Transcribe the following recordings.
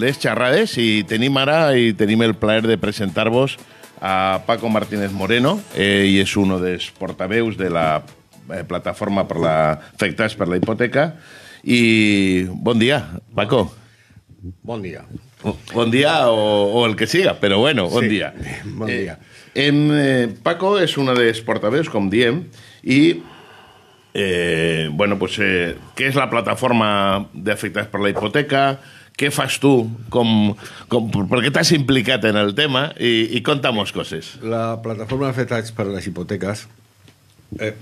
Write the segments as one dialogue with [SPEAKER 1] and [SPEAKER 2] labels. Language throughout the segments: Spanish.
[SPEAKER 1] les charrades y tenim ara ...y el placer de presentar a Paco Martínez Moreno, eh, ...y es uno de los portaveus de la eh, plataforma por la afectats la hipoteca. ...y... ...buen día, Paco. Buen día. Buen día o, el que siga, pero bueno, buen día.
[SPEAKER 2] Buen eh, día.
[SPEAKER 1] Em, eh, Paco es uno de portaveus, con diem, ...y... bueno, pues, eh, es la plataforma de afectadas por la hipoteca, ¿Qué fas tú? ¿Por qué estás implicado en el tema Y conta'mos cosas.
[SPEAKER 2] La plataforma afectados para las hipotecas eh,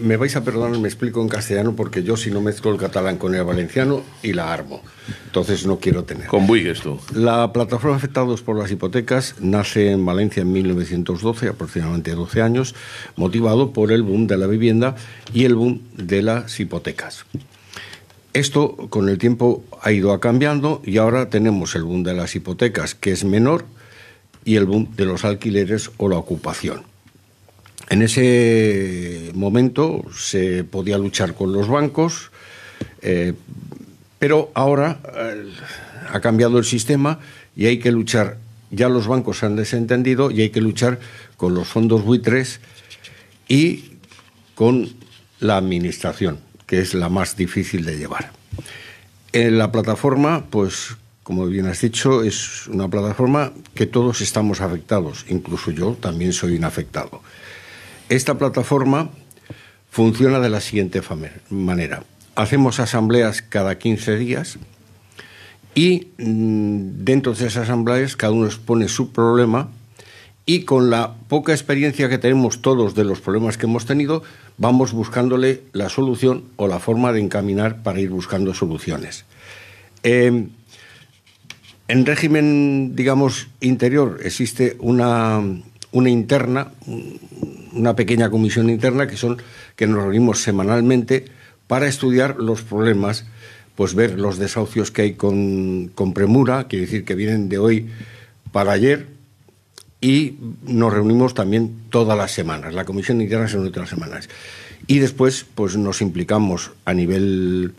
[SPEAKER 2] me vais a perdonar, me explico en castellano porque yo si no mezclo el catalán con el valenciano y la armo. Entonces no quiero tener. Con tú. La plataforma afectados por las hipotecas nace en Valencia en 1912, aproximadamente 12 años, motivado por el boom de la vivienda y el boom de las hipotecas. Esto con el tiempo ha ido cambiando y ahora tenemos el boom de las hipotecas, que es menor, y el boom de los alquileres o la ocupación. En ese momento se podía luchar con los bancos, eh, pero ahora eh, ha cambiado el sistema y hay que luchar. Ya los bancos se han desentendido y hay que luchar con los fondos buitres y con la administración que es la más difícil de llevar. Eh, la plataforma, pues como bien has dicho, es una plataforma que todos estamos afectados, incluso yo también soy un afectado. Esta plataforma funciona de la siguiente manera. Hacemos asambleas cada 15 días y mm, dentro de esas asambleas cada uno expone su problema y con la poca experiencia que tenemos todos de los problemas que hemos tenido, vamos buscándole la solución o la forma de encaminar para ir buscando soluciones. Em, en régimen, digamos, interior existe una, interna, una pequeña comisión interna que, son, que nos reunimos semanalmente para estudiar los problemas, pues ver los desahucios que hay con, con premura, quiere decir que vienen de hoy para ayer, y nos reunimos también todas las semanas. La comisión interna se reúne todas las semanas. Y después pues, nos implicamos a nivel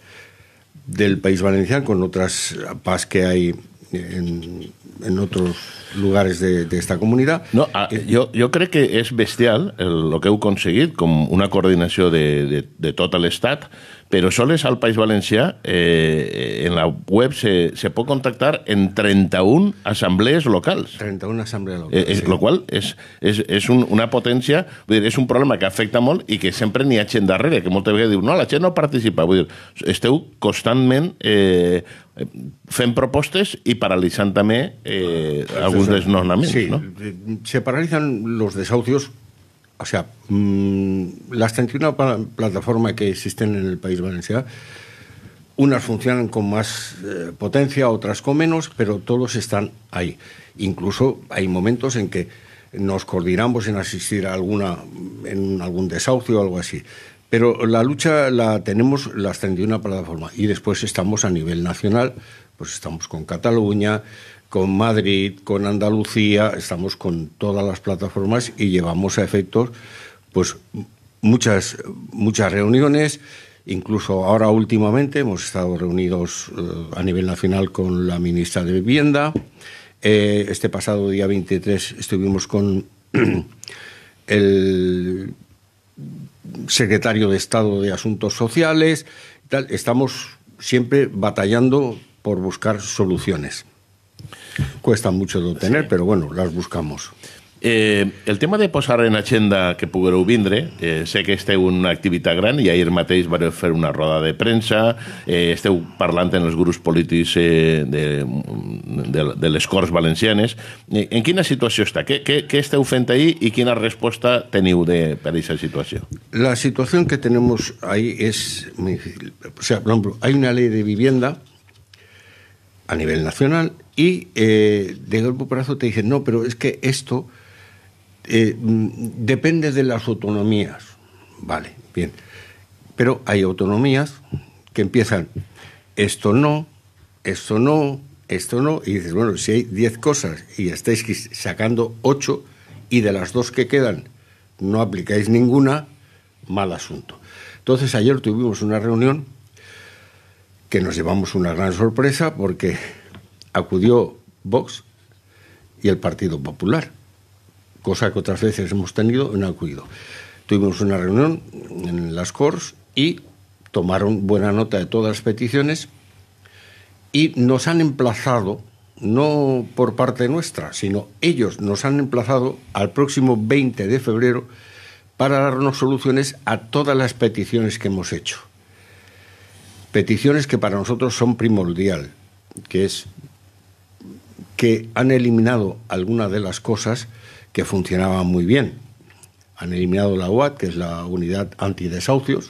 [SPEAKER 2] del País Valenciano con otras PAS que hay en, en otros lugares de, de esta comunidad. No, a, ah, eh, yo,
[SPEAKER 1] yo creo que es bestial el, lo que he conseguido con una coordinació de, de, de tot pero solo soles al País Valencià eh, en la web se, se pot contactar en 31 assemblees locals.
[SPEAKER 2] 31 assemblees locals.
[SPEAKER 1] Eh, eh sí. Lo cual es, es, es un, una potència, vull dir, és un problema que afecta molt i que sempre ni ha gent arriba, que muchas veces diu, no, la gente no participa. Vull dir, esteu constantment eh, fent propostes i paralitzant també eh,
[SPEAKER 2] Se paralizan los desahucios o sea, mm, las 31 plataformas que existen en el país valencia, unas funcionan con más eh, potencia, otras con menos, pero todos están ahí. Incluso hay momentos en que nos coordinamos en asistir a alguna, en algún desahucio o algo así. Pero la lucha la tenemos las 31 plataformas y después estamos a nivel nacional, pues estamos con Cataluña, con Madrid, con Andalucía, estamos con todas las plataformas y llevamos a efectos pues muchas, muchas reuniones, incluso ahora últimamente hemos estado reunidos eh, a nivel nacional con la ministra de Vivienda. Eh, este pasado día 23 estuvimos con el secretario de Estado de Asuntos Sociales. Estamos siempre batallando por buscar soluciones. Cuesta mucho de obtener, pero bueno, las buscamos. Eh,
[SPEAKER 1] el tema de posar en agenda que puguereu vindre, eh, sé que esteu en una grande gran ayer ahir va a fer una rueda de prensa... este eh, esteu en los grups políticos... de, de, de Valencianes. en quina situació està? ¿Qué què, què esteu fent ahir i quina resposta teniu de, per aquesta situació?
[SPEAKER 2] La situación que tenemos ahí es O sea, por ejemplo, hay una ley de vivienda a nivel nacional y eh, de golpe brazo te dicen, no, pero es que esto eh, mm, depende de las autonomías. Vale, bien. Pero hay autonomías que empiezan, esto no, esto no, esto no, y dices, bueno, si hay 10 cosas y estáis sacando 8 y de las dos que quedan no aplicáis ninguna, mal asunto. Entonces ayer tuvimos una reunión que nos llevamos una gran sorpresa porque acudió Vox y el Partido Popular, cosa que otras veces hemos tenido en no acudido. Tuvimos una reunión en las CORS y tomaron buena nota de todas las peticiones y nos han emplazado, no por parte nuestra, sino ellos nos han emplazado al próximo 20 de febrero para darnos soluciones a todas las peticiones que hemos hecho. Peticiones que para nosotros son primordial, que es que han eliminado algunas de las cosas que funcionaban muy bien. Han eliminado la UAT, que es la unidad antidesahucios,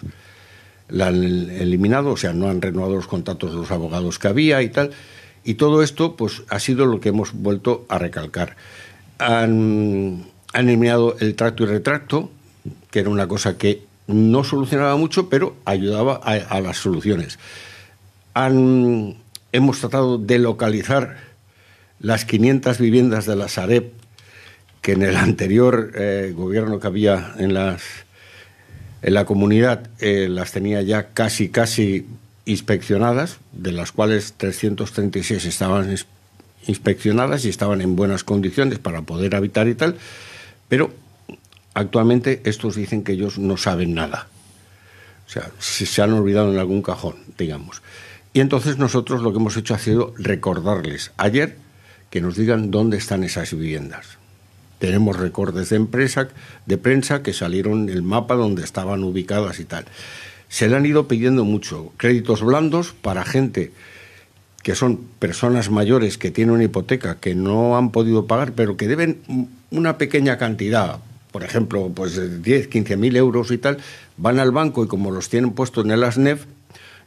[SPEAKER 2] la han eliminado, o sea, no han renovado los contratos de los abogados que había y tal. Y todo esto pues, ha sido lo que hemos vuelto a recalcar. Han, eliminado el tracto y retracto, que era una cosa que no solucionaba mucho, pero ayudaba a, las soluciones. hemos tratado de localizar las 500 viviendas de la Sareb que en el anterior eh, gobierno que había en, las, en la comunidad eh, las tenía ya casi, casi inspeccionadas, de las cuales 336 estaban inspeccionadas y estaban en buenas condiciones para poder habitar y tal, pero actualmente estos dicen que ellos no saben nada. O sea, se han olvidado en algún cajón, digamos. Y entonces nosotros lo que hemos hecho ha sido recordarles. Ayer que nos digan dónde están esas viviendas. Tenemos recortes de, empresa, de prensa que salieron el mapa donde estaban ubicadas y tal. Se le han ido pidiendo mucho créditos blandos para gente que son personas mayores que tienen una hipoteca que no han podido pagar, pero que deben una pequeña cantidad, por ejemplo, pues 10, 15 mil euros y tal, van al banco y como los tienen puestos en el ASNEF,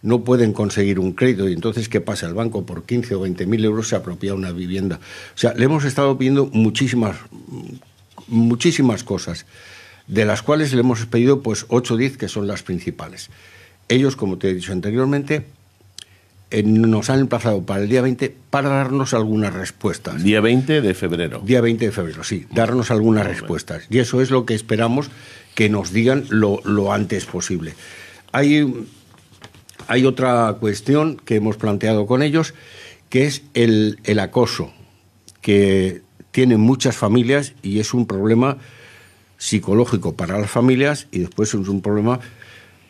[SPEAKER 2] no pueden conseguir un crédito y entonces, ¿qué pasa? El banco por 15 o 20 mil euros se apropia una vivienda. O sea, le hemos estado pidiendo muchísimas, muchísimas cosas, de las cuales le hemos pedido pues 8 o 10 que son las principales. Ellos, como te he dicho anteriormente, eh, nos han emplazado para el día 20 para darnos algunas respuestas. Día 20 de febrero. Día 20 de febrero, sí, darnos algunas respuestas. Y eso es lo que esperamos que nos digan lo, lo antes posible. Hay hay otra cuestión que hemos planteado con ellos, que es el, acoso, que tienen muchas familias y es un problema psicológico para las familias y después es un problema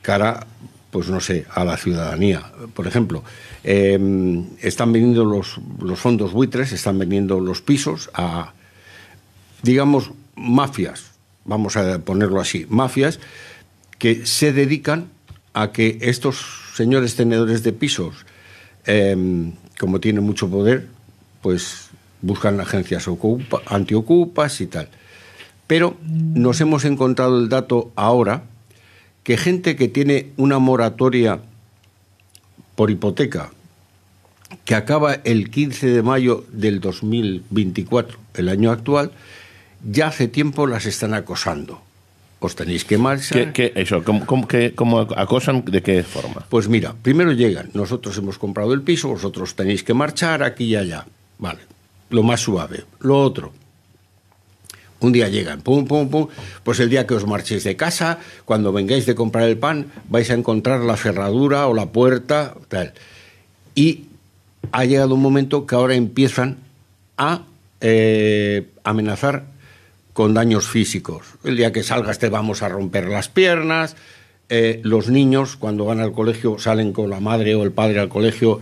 [SPEAKER 2] cara, pues no sé, a la ciudadanía. Por ejemplo, em, están vendiendo los, los, fondos buitres, están vendiendo los pisos a, digamos, mafias, vamos a ponerlo así, mafias que se dedican a que estos señores tenedores de pisos, em, como tienen mucho poder, pues buscan agencias antiocupas y tal. Pero nos hemos encontrado el dato ahora que gente que tiene una moratoria por hipoteca que acaba el 15 de mayo del 2024, el año actual, ya hace tiempo las están acosando os tenéis que marchar. ¿Qué, eso, ¿cómo, ¿Cómo acosan? ¿De qué forma? Pues mira, primero llegan, nosotros hemos comprado el piso, vosotros tenéis que marchar aquí y allá. Vale, lo más suave. Lo otro, un día llegan, pum, pum, pum. Pues el día que os marchéis de casa, cuando vengáis de comprar el pan, vais a encontrar la cerradura o la puerta, tal. Y ha llegado un momento que ahora empiezan a eh, amenazar con daños físicos. El día que salgas te vamos a romper las piernas. Eh, los niños cuando van al colegio salen con la madre o el padre al colegio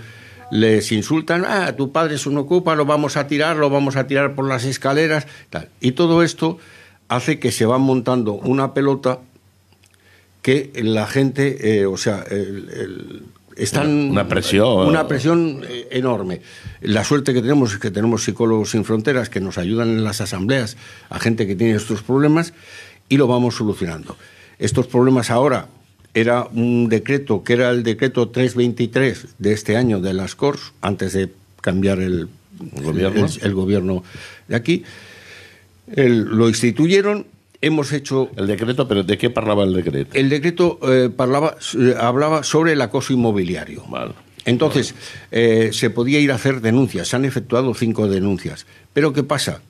[SPEAKER 2] les insultan, ah, tu padre es un ocupa, lo vamos a tirar, lo vamos a tirar por las escaleras, tal. Y todo esto hace que se va montando una pelota que la gente, eh, o sea, el, están una presión eh, enorme la suerte que tenemos es que tenemos psicólogos sin fronteras que nos ayudan en las asambleas a gente que tiene estos problemas y lo vamos solucionando estos problemas ahora era un decreto que era el decreto 323 de este año de las CORS, antes de cambiar el, gobierno el gobierno de aquí lo instituyeron hemos hecho... El decreto, pero ¿de qué parlaba el decreto? El decreto eh, parlaba, eh, hablaba sobre el acoso inmobiliario. Entonces, eh, se podía ir a hacer denuncias. Se han efectuado cinco denuncias. Pero ¿qué pasa?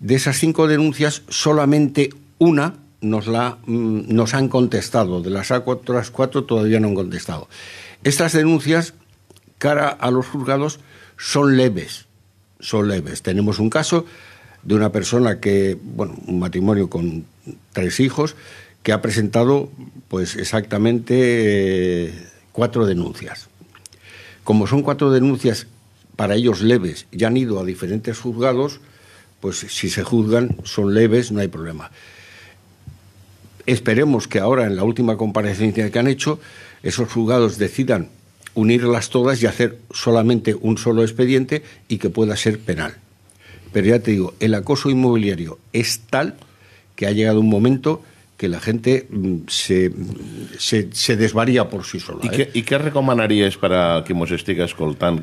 [SPEAKER 2] De esas cinco denuncias, solamente una nos, la, mm, nos han contestado. De las otras cuatro todavía no han contestado. Estas denuncias, cara a los juzgados, son leves. Son leves. Tenemos un caso de una persona que, bueno, un matrimonio con tres hijos, que ha presentado pues exactamente eh, cuatro denuncias. Como son cuatro denuncias para ellos leves y han ido a diferentes juzgados, pues si se juzgan son leves, no hay problema. Esperemos que ahora en la última comparecencia que han hecho, esos juzgados decidan unirlas todas y hacer solamente un solo expediente y que pueda ser penal. Pero ya te digo, el acoso inmobiliario es tal que ha llegado un momento que la gente mm, se, se, desvaría por sí sola. ¿Y, ¿eh?
[SPEAKER 1] ¿Y qué recomendarías para que nos estiga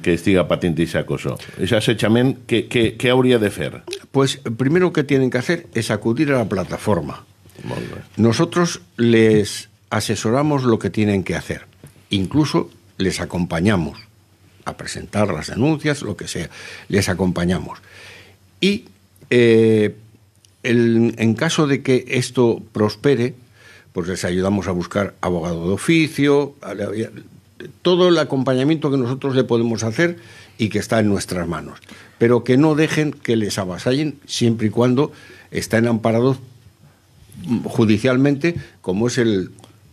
[SPEAKER 1] que estiga y ese acoso? Ese ¿qué, qué, qué habría de hacer?
[SPEAKER 2] Pues primero que tienen que hacer es acudir a la plataforma. Nosotros les asesoramos lo que tienen que hacer. Incluso les acompañamos a presentar las denuncias, lo que sea. Les acompañamos. Y eh, en caso de que esto prospere, pues les ayudamos a buscar abogado de oficio, todo el acompañamiento que nosotros le podemos hacer y que está en nuestras manos. Pero que no dejen que les avasallen siempre y cuando estén amparados judicialmente, como es el...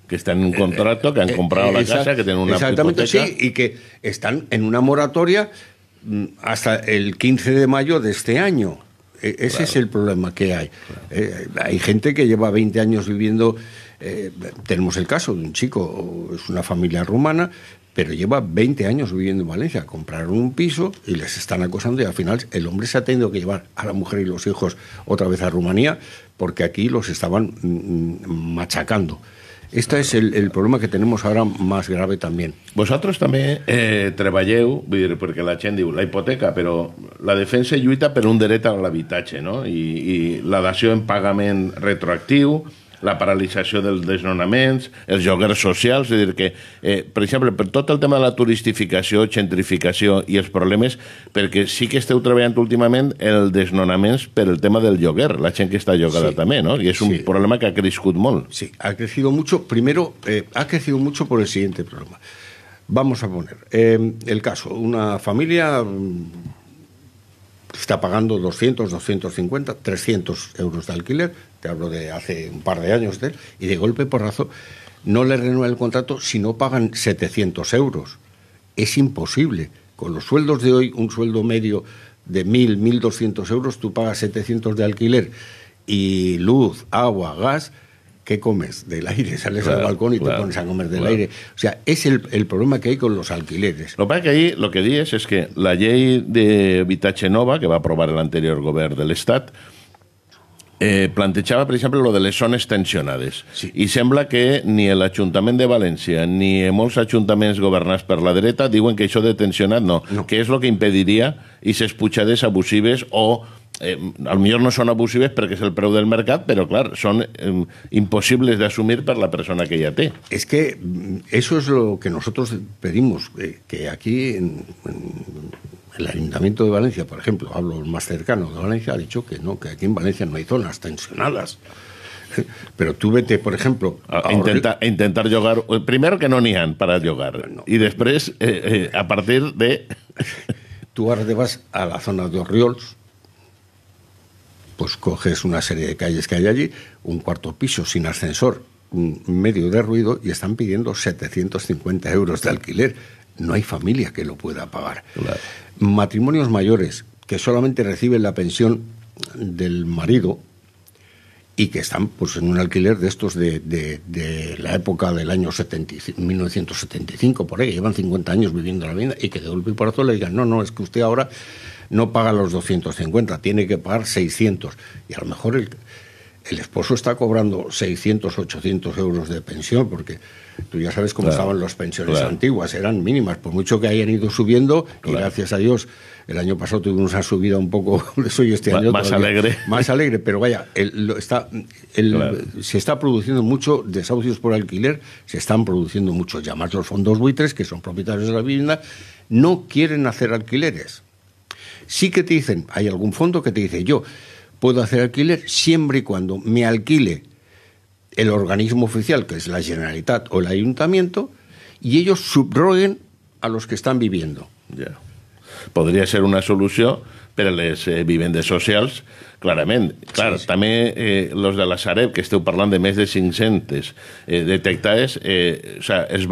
[SPEAKER 2] Que están en un contrato, que han eh, comprado eh, la casa, que tienen una Exactamente, sí, y que están en una moratoria Mm, hasta el 15 de mayo de este año. E, ese es el problema que hay. Eh, hay gente que lleva 20 años viviendo, eh, tenemos el caso de un chico, es una familia rumana, pero lleva 20 años viviendo en Valencia. Compraron un piso y les están acosando y al final el hombre se ha tenido que llevar a la mujer y los hijos otra vez a Rumanía porque aquí los estaban mm, mm, machacando. Este es el, el, problema que tenemos ahora más grave también.
[SPEAKER 1] Vosotros también eh, treballeu, porque la la hipoteca, pero la defensa lluita pero un derecho a l'habitatge, no? Y la dación en pagament retroactivo... la paralització dels desnonaments, els joguers socials, és a dir que, eh, per exemple, per tot el tema de la turistificació, gentrificació i els problemes, perquè sí que esteu treballant últimament el desnonaments per el tema del lloguer, la gent que està llogada sí. també, ¿no? I és un sí. problema que ha crescut molt. Sí,
[SPEAKER 2] ha crecido mucho. Primero, eh, ha crecido mucho por el siguiente problema. Vamos a poner eh, el caso, una familia mm, está pagando 200, 250, 300 euros de alquiler, te hablo de hace un par de años, y de golpe porrazo no le renueva el contrato si no pagan 700 euros. Es imposible. Con los sueldos de hoy, un sueldo medio de 1.000, 1.200 euros, tú pagas 700 de alquiler y luz, agua, gas, ¿qué comes? Del aire, sales claro, al balcón y claro, te pones a comer del claro. aire. O sea, es el, el, problema que hay con los
[SPEAKER 1] alquileres. Lo que pasa que ahí lo que dices es que la ley de Vitache Nova, que va a aprobar el anterior govern del Estat, eh, plantejava, por ejemplo, lo de les tensionadas. Sí. Y sembla que ni el Ayuntamiento de València ni molts ajuntaments governats per la dreta diuen que això de tensionat no, no. que es lo que impediría i se pujades abusives o Eh, al mejor no son abusives porque es el preu del mercado, pero claro, son em, imposibles de asumir para la persona que ya te.
[SPEAKER 2] Es que mm, eso es lo que nosotros pedimos, eh, que aquí en, el Ayuntamiento de Valencia, por ejemplo, hablo más cercano de Valencia, ha dicho que no, que aquí en Valencia no hay zonas tensionadas. Pero tú vete, por ejemplo...
[SPEAKER 1] A, intentar llegar eh, Primero que no nian para llegar Y después, a partir de... Tú ahora vas
[SPEAKER 2] a la zona de Orriols, pues coges una serie de calles que hay allí, un cuarto piso sin ascensor, medio de ruido y están pidiendo 750 euros de alquiler. No hay familia que lo pueda pagar. Matrimonios mayores que solamente reciben la pensión del marido y que están pues, en un alquiler de estos de, la época del año 1975, por ahí, llevan 50 años viviendo la vida, y que de golpe y porazo le digan, no, no, es que usted ahora no paga los 250, tiene que pagar 600. Y a lo mejor el, esposo está cobrando 600, 800 euros de pensión, porque tú ya sabes cómo estaban las pensiones antiguas, eran mínimas, por mucho que hayan ido subiendo, y gracias a Dios, el año pasado tuvimos una subida un poco este año... Más alegre. Más alegre, pero vaya, está, se está produciendo mucho desahucios por alquiler, se están produciendo muchos, llamados los fondos buitres, que son propietarios de la vivienda, no quieren hacer alquileres. Sí que te dicen, hay algún fondo que te dice, yo puedo hacer alquiler siempre y cuando me alquile el organismo oficial, que es la Generalitat o el Ayuntamiento, y ellos subroguen a los que están viviendo.
[SPEAKER 1] Podría ser una solución pero les eh, viven de socials, claramente. Claro, eh, los de la Sareb, que estoy hablando de meses, de 500 eh, o sea, es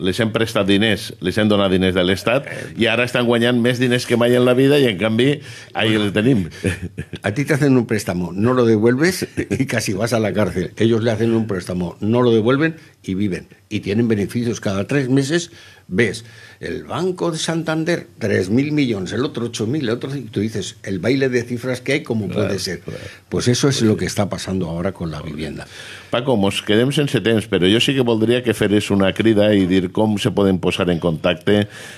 [SPEAKER 1] les hem prestat diners, les hem donat diners de l'Estat i ara estan guanyant més diners que mai en la vida
[SPEAKER 2] i en canvi ahí bueno, les tenim. A ti te hacen un préstamo, no lo devuelves y casi vas a la cárcel. Ellos le hacen un préstamo, no lo devuelven y viven. Y tienen beneficios cada tres meses ves el Banco de Santander, 3.000 millones, el otro 8.000, el otro... Y tú dices, el baile de cifras que hay, ¿cómo puede ser? Pues eso es lo que está pasando ahora con la vivienda.
[SPEAKER 1] Paco, nos quedemos en setens, pero yo sí que podría que feres una crida y dir cómo se pueden posar en contacto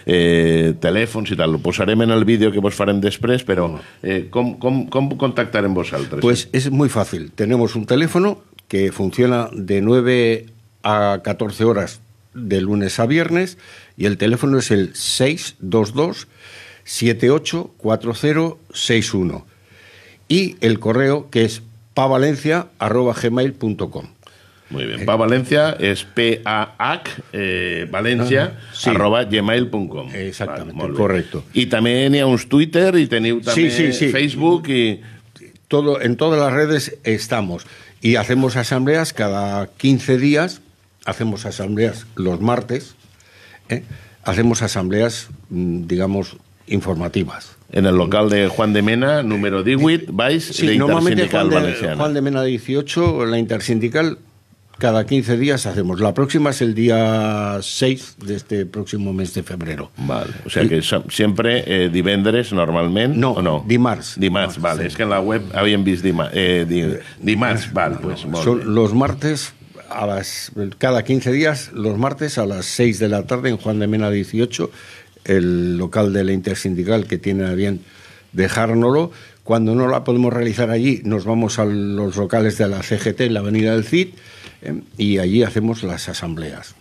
[SPEAKER 1] eh, teléfonos y tal. lo posaremos en el vídeo que vos farem després, pero eh, cómo
[SPEAKER 2] cómo en contactar en Pues es muy fácil. Tenemos un teléfono que funciona de 9 a 14 horas de lunes a viernes y el teléfono es el 622 784061 y el correo que es pavalencia.gmail.com. Muy bien, eh.
[SPEAKER 1] pavalencia es p a eh, valencia, ah, arroba gmail.com. Eh, exactamente, correcto. Y también teníamos un Twitter
[SPEAKER 2] y tenía también sí, Facebook y... Todo, en todas las redes estamos y hacemos asambleas cada 15 días hacemos asambleas los martes, ¿eh? hacemos asambleas, mm, digamos, informativas. En
[SPEAKER 1] el local de Juan de Mena, número 18, vais, sí, de normalmente Juan de, Juan
[SPEAKER 2] de Mena 18, la intersindical, cada 15 días hacemos. La próxima es el día 6 de este próximo mes de febrero. Vale, o sea
[SPEAKER 1] que siempre eh, divendres normalmente, no, no? dimarts. Dimarts, vale, es que en la web habían visto eh, dimarts, eh,
[SPEAKER 2] vale. pues, Son los martes a las, cada 15 días, los martes a las 6 de la tarde en Juan de Mena 18, el local de la intersindical que tiene a bien dejárnoslo. Cuando no la podemos realizar allí, nos vamos a los locales de la CGT en la Avenida del CID eh, y allí hacemos las asambleas.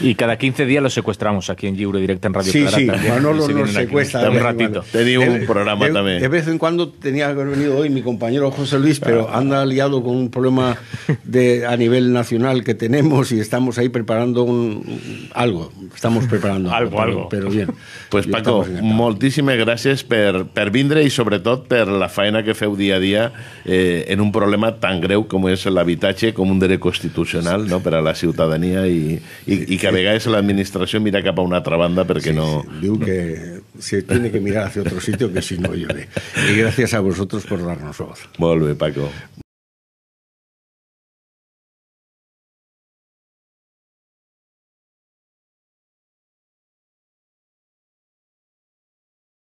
[SPEAKER 1] Y cada 15 días lo secuestramos aquí en Giro Directa en Radio Sí, sí, también, Manolo secuestra. Un ratito. Eh, un programa de, también. De
[SPEAKER 2] vez en cuando tenía que haber venido hoy mi compañero José Luis, pero anda liado con un problema de, a nivel nacional que tenemos y estamos ahí preparando un, algo. Estamos preparando algo. algo, pero, bien.
[SPEAKER 1] Pues Paco, muchísimas gracias per, per y sobre todo per la faena que feu día a día eh, en un problema tan greu como es el l'habitatge, como un derecho constitucional no? para la ciudadanía y que que a la administración mira capa a una trabanda banda no...
[SPEAKER 2] Digo que se tiene que mirar hacia otro sitio que si no llore. Y gracias a vosotros por darnos voz. Vuelve, Paco.